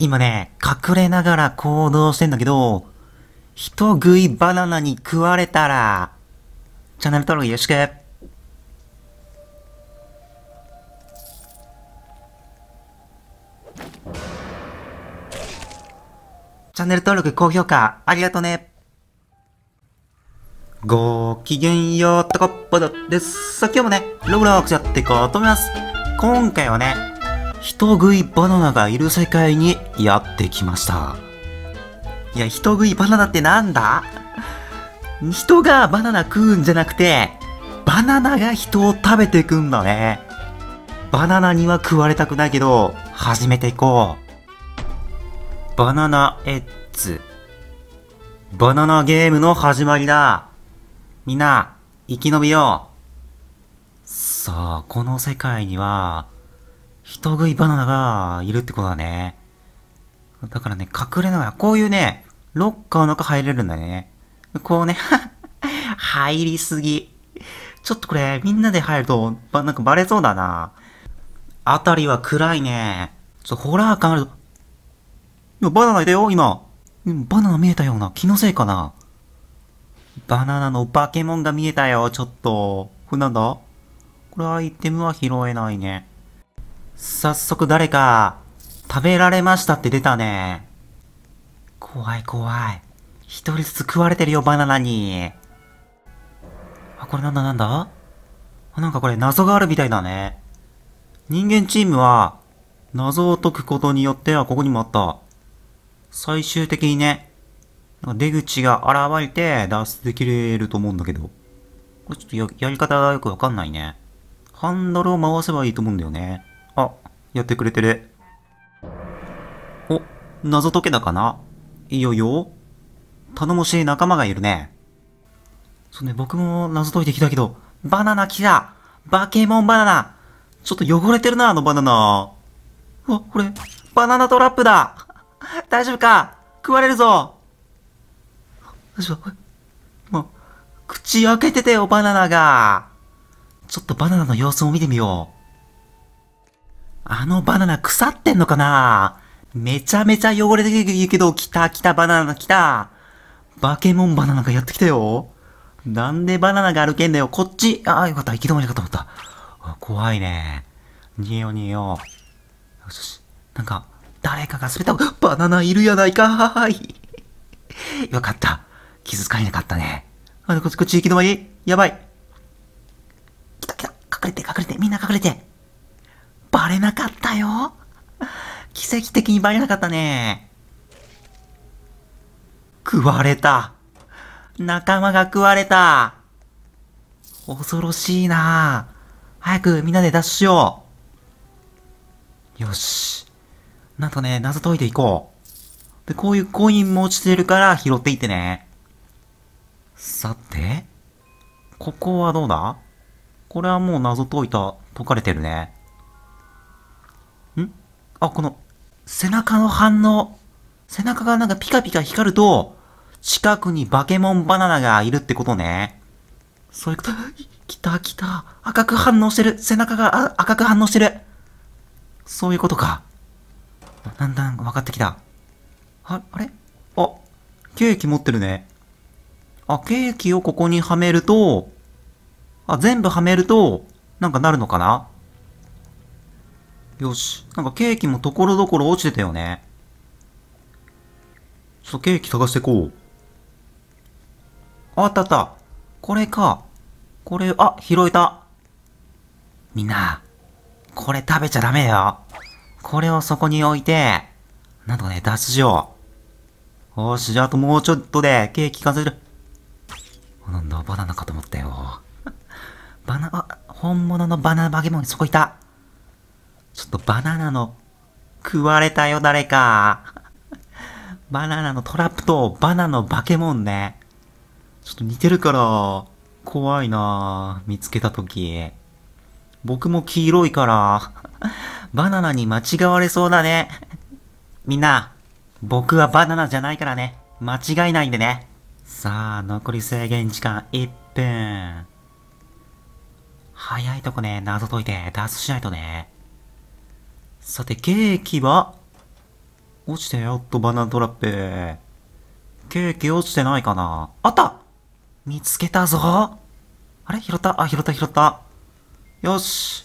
今ね、隠れながら行動してんだけど、人食いバナナに食われたら、チャンネル登録よろしくチャンネル登録、高評価、ありがとねごきげんよう、たこっぽどです。さあ、今日もね、ロブロックやっていこうと思います。今回はね、人食いバナナがいる世界にやってきましたいや人食いバナナってなんだ人がバナナ食うんじゃなくてバナナが人を食べていくんだねバナナには食われたくないけど始めていこうバナナエッツバナナゲームの始まりだみんな生き延びようさあこの世界には人食いバナナがいるってことだね。だからね、隠れながら、こういうね、ロッカーの中入れるんだね。こうね、入りすぎ。ちょっとこれ、みんなで入ると、ば、なんかバレそうだな。あたりは暗いね。ちょっとホラー感ある。今、バナナいたよ、今。バナナ見えたような。気のせいかな。バナナの化け物が見えたよ、ちょっと。これなんだこれアイテムは拾えないね。早速誰か、食べられましたって出たね。怖い怖い。一人ずつ食われてるよ、バナナに。あ、これなんだなんだあ、なんかこれ謎があるみたいだね。人間チームは、謎を解くことによっては、ここにもあった。最終的にね、出口が現れて脱出できると思うんだけど。これちょっとややり方がよくわかんないね。ハンドルを回せばいいと思うんだよね。あ、やってくれてる。お、謎解けたかないよいよ。頼もしい仲間がいるね。そうね、僕も謎解いてきたけど、バナナ来たバケモンバナナちょっと汚れてるな、あのバナナ。あ、これ、バナナトラップだ大丈夫か食われるぞ大丈夫まあ、口開けててよ、バナナが。ちょっとバナナの様子を見てみよう。あのバナナ腐ってんのかなめちゃめちゃ汚れてるけど、来た来たバナナ来た。バケモンバナナがやってきたよ。なんでバナナが歩けんだよ。こっち。ああ、よかった。行き止まりかと思った。怖いね。逃げよう逃げよう。よしよし。なんか、誰かが滑った。バナナいるやないかーい。よかった。気づかれなかったね。あ、こっち、こっち行き止まり。やばい。来た来た。隠れて、隠れて。みんな隠れて。バレなかったよ。奇跡的にバレなかったね。食われた。仲間が食われた。恐ろしいな早くみんなで脱出しよう。よし。なんかね、謎解いていこう。で、こういうコインも落ちてるから拾っていってね。さて、ここはどうだこれはもう謎解いた、解かれてるね。あ、この、背中の反応。背中がなんかピカピカ光ると、近くにバケモンバナナがいるってことね。そういうこと、来た来た。赤く反応してる。背中が赤く反応してる。そういうことか。だんだん分かってきた。あ、あれあ、ケーキ持ってるね。あ、ケーキをここにはめると、あ、全部はめると、なんかなるのかなよし。なんかケーキもところどころ落ちてたよね。ちょっとケーキ探してこう。あったあった。これか。これ、あ、拾えた。みんな、これ食べちゃダメよ。これをそこに置いて、なんとかね、脱出しよう。よし、じゃああともうちょっとでケーキ完成る。なんだ、バナナかと思ったよ。バナ、あ、本物のバナナバゲモンにそこいた。ちょっとバナナの、食われたよ誰か。バナナのトラップとバナナの化け物ね。ちょっと似てるから、怖いな見つけた時。僕も黄色いから、バナナに間違われそうだね。みんな、僕はバナナじゃないからね。間違いないんでね。さあ、残り制限時間1分。早いとこね、謎解いて脱出しないとね。さて、ケーキは落ちてよっとバナントラップ。ケーキ落ちてないかなあった見つけたぞあれ拾ったあ、拾った拾った。よし。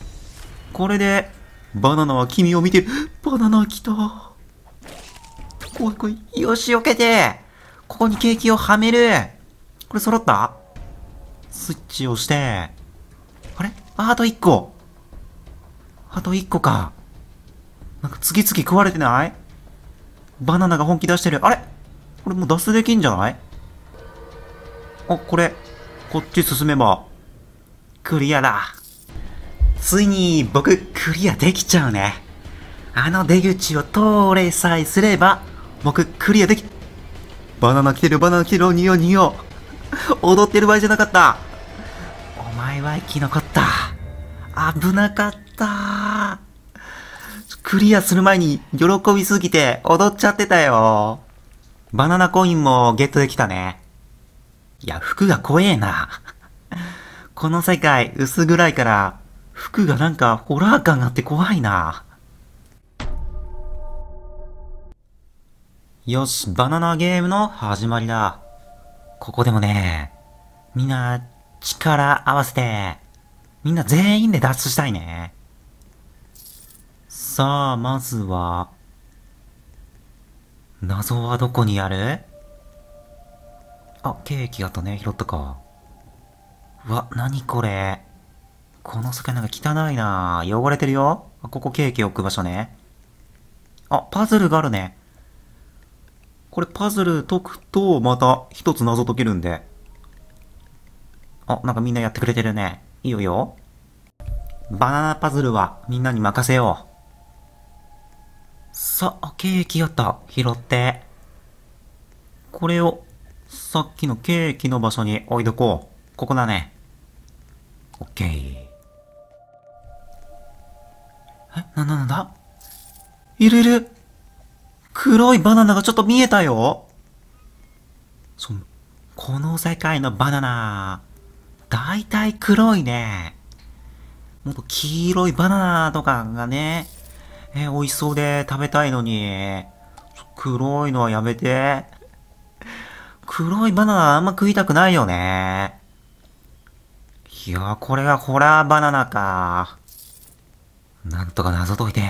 これで、バナナは君を見てる。バナナ来た。怖い怖い。よし、避けて。ここにケーキをはめる。これ揃ったスイッチをして。あれあと1個。あと1個か。なんか次々食われてないバナナが本気出してる。あれこれもう脱できんじゃないあ、これ。こっち進めば。クリアだ。ついに僕クリアできちゃうね。あの出口を通れさえすれば、僕クリアでき、バナナ来てるバナナ来てる、におにお。踊ってる場合じゃなかった。お前は生き残った。危なかった。クリアする前に喜びすぎて踊っちゃってたよ。バナナコインもゲットできたね。いや、服が怖えな。この世界薄暗いから、服がなんかホラー感があって怖いな。よし、バナナゲームの始まりだ。ここでもね、みんな力合わせて、みんな全員で脱出したいね。さあ、まずは、謎はどこにあるあ、ケーキがとね、拾ったか。うわ、なにこれ。この酒なんか汚いな汚れてるよ。ここケーキ置く場所ね。あ、パズルがあるね。これパズル解くと、また一つ謎解けるんで。あ、なんかみんなやってくれてるね。いいよいいよ。バナナパズルはみんなに任せよう。さ、あ、ケーキやった。拾って。これを、さっきのケーキの場所に置いとこう。ここだね。オッケー。え、な、んだなんだいるいる黒いバナナがちょっと見えたよそ、この世界のバナナ、だいたい黒いね。もっと黄色いバナナとかがね、えー、美味しそうで食べたいのに。黒いのはやめて。黒いバナナあんま食いたくないよね。いやこれがホラーバナナか。なんとか謎解いて。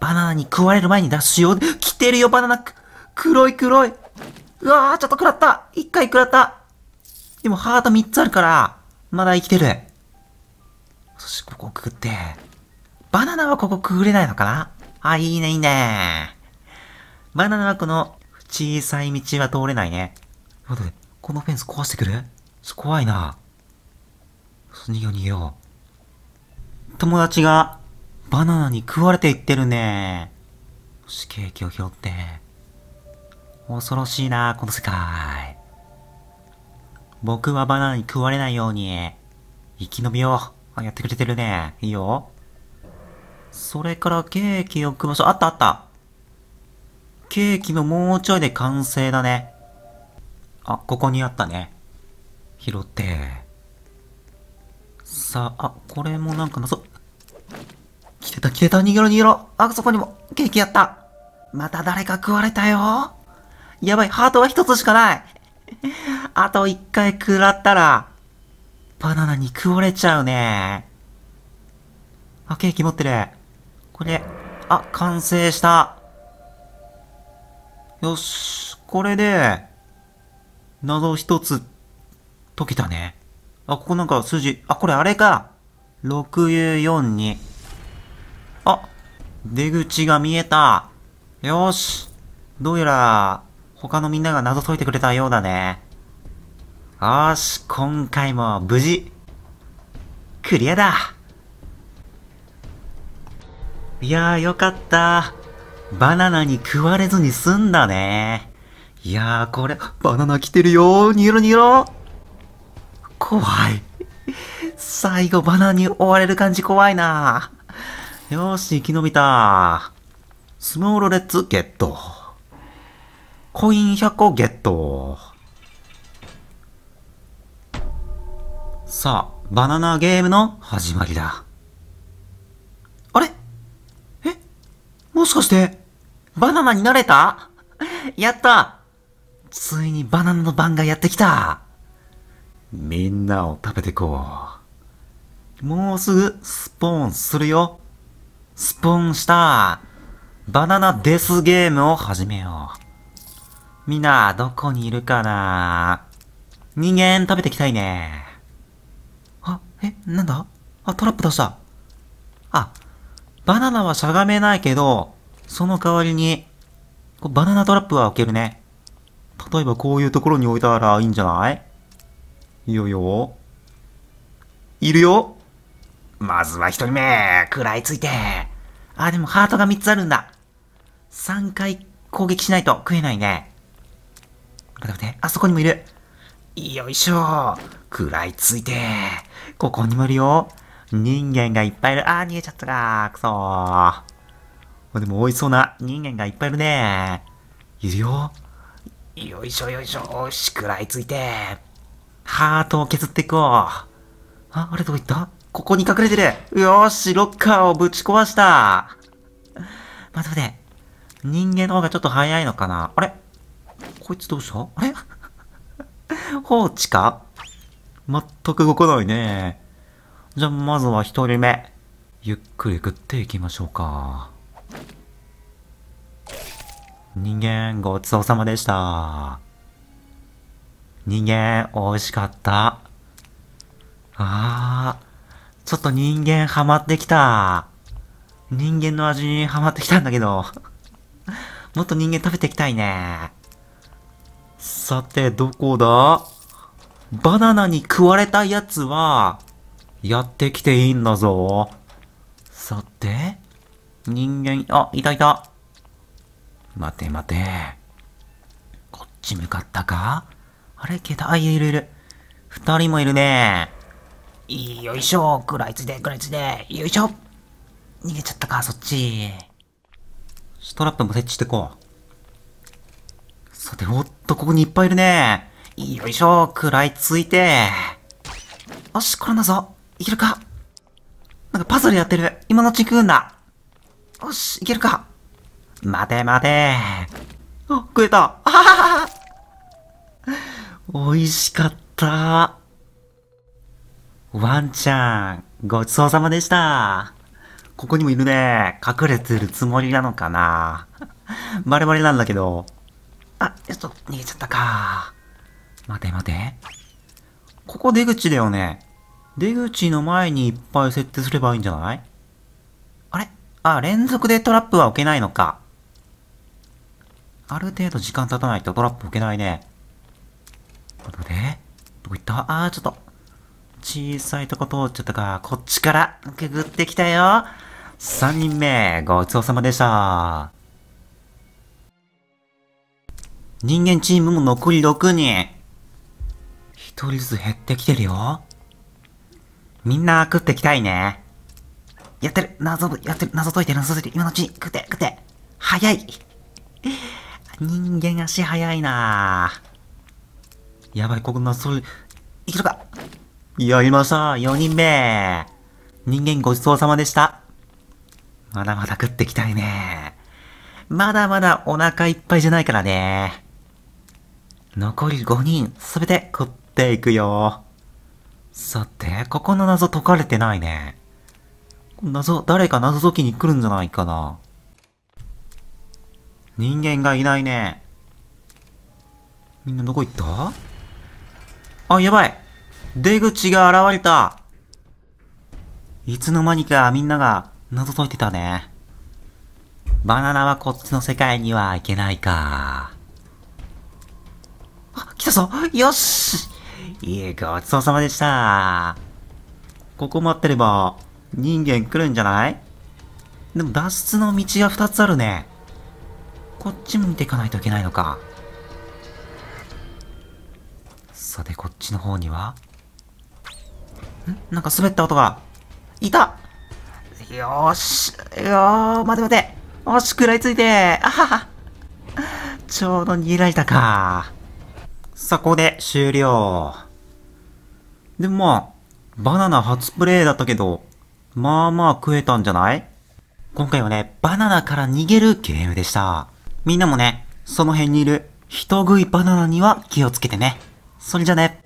バナナに食われる前に脱しよう。来てるよ、バナナ黒い黒い。うわー、ちょっと食らった。一回食らった。でもハート3つあるから、まだ生きてる。そしてここ食って。バナナはここくぐれないのかなあ、いいね、いいね。バナナはこの小さい道は通れないね。待って、ここのフェンス壊してくる怖いな。逃げよう逃げよう。友達がバナナに食われていってるね。よし、ケーキを拾って。恐ろしいな、この世界。僕はバナナに食われないように、生き延びよう。あ、やってくれてるね。いいよ。それからケーキを組む。そう、あったあった。ケーキのもうちょいで完成だね。あ、ここにあったね。拾って。さあ、あ、これもなんかなそう。来てた来てた、逃げろ逃げろ。あ、そこにも、ケーキあった。また誰か食われたよ。やばい、ハートは一つしかない。あと一回食らったら、バナナに食われちゃうね。あ、ケーキ持ってる。これ、あ、完成した。よし、これで、謎一つ解けたね。あ、ここなんか数字、あ、これあれか。6U42。あ、出口が見えた。よし。どうやら、他のみんなが謎解いてくれたようだね。よし、今回も無事、クリアだ。いやーよかった。バナナに食われずに済んだね。いやーこれ、バナナ来てるよー。げろげろ。怖い。最後バナナに追われる感じ怖いな。よーし、生き延びた。スモールレッツゲット。コイン100個ゲット。さあ、バナナゲームの始まりだ。もしかして、バナナになれたやったついにバナナの番がやってきたみんなを食べてこう。もうすぐスポーンするよ。スポーンしたバナナデスゲームを始めよう。みんな、どこにいるかな人間食べてきたいね。あ、え、なんだあ、トラップ出した。あ、バナナはしゃがめないけど、その代わりに、バナナトラップは置けるね。例えばこういうところに置いたらいいんじゃないいいよよ。いるよまずは一人目食らいついてあ、でもハートが三つあるんだ三回攻撃しないと食えないね。待て待って、あそこにもいるよいしょ食らいついてここにもいるよ人間がいっぱいいる。あー、逃げちゃったかくそー。でも、美味しそうな人間がいっぱいいるねいるよ。よいしょよいしょ。しくらいついて。ハートを削っていこう。あ、あれどこ行ったここに隠れてる。よーし、ロッカーをぶち壊した。待て待て。人間の方がちょっと早いのかなあれこいつどうしたあれ 放置か全く動かないね。じゃあまずは一人目。ゆっくり食っていきましょうか。人間ごちそうさまでした。人間美味しかった。あー、ちょっと人間ハマってきた。人間の味にハマってきたんだけど。もっと人間食べていきたいね。さて、どこだバナナに食われたやつは、やってきていいんだぞ。さて、人間、あ、いたいた。待て待て。こっち向かったかあれ、携帯、いるいる。二人もいるね。よいしょ、食らいついて、食らいついて、よいしょ。逃げちゃったか、そっち。ストラップも設置してこう。さて、おっと、ここにいっぱいいるね。よいしょ、食らいついて。よし、これだぞ。いけるかなんかパズルやってる。今のうち食くんだ。よし、いけるか。待て待てあ、食えた。あははは。美味しかった。ワンちゃん、ごちそうさまでした。ここにもいるね。隠れてるつもりなのかな。バレバレなんだけど。あ、ちょっと逃げちゃったか。待て待て。ここ出口だよね。出口の前にいっぱい設定すればいいんじゃないあれあ、連続でトラップは置けないのか。ある程度時間経たないとトラップ置けないね。ということで、どこ行ったあー、ちょっと。小さいとこ通っちゃったか。こっちからくぐってきたよ。3人目、ごちそうさまでした。人間チームも残り6人。1人ずつ減ってきてるよ。みんな食ってきたいね。やってる謎ぶ、やってる謎解いてる謎解いてる今のうちに食って食って。早い。人間足早いなやばい、ここ謎解い、いけるかやりました !4 人目人間ごちそうさまでした。まだまだ食ってきたいね。まだまだお腹いっぱいじゃないからね。残り5人、すべて食っていくよ。さて、ここの謎解かれてないね。謎、誰か謎解きに来るんじゃないかな。人間がいないね。みんなどこ行ったあ、やばい出口が現れたいつの間にかみんなが謎解いてたね。バナナはこっちの世界には行けないか。あ、来たぞよしいえ、ごちそうさまでした。ここ待ってれば、人間来るんじゃないでも脱出の道が2つあるね。こっち見ていかないといけないのか。さて、こっちの方にはんなんか滑った音が。いたよーし。よー、待て待て。よし、食らいついて。あはは。ちょうど逃げられたか。さあ、ここで終了。でもまあ、バナナ初プレイだったけど、まあまあ食えたんじゃない今回はね、バナナから逃げるゲームでした。みんなもね、その辺にいる人食いバナナには気をつけてね。それじゃね。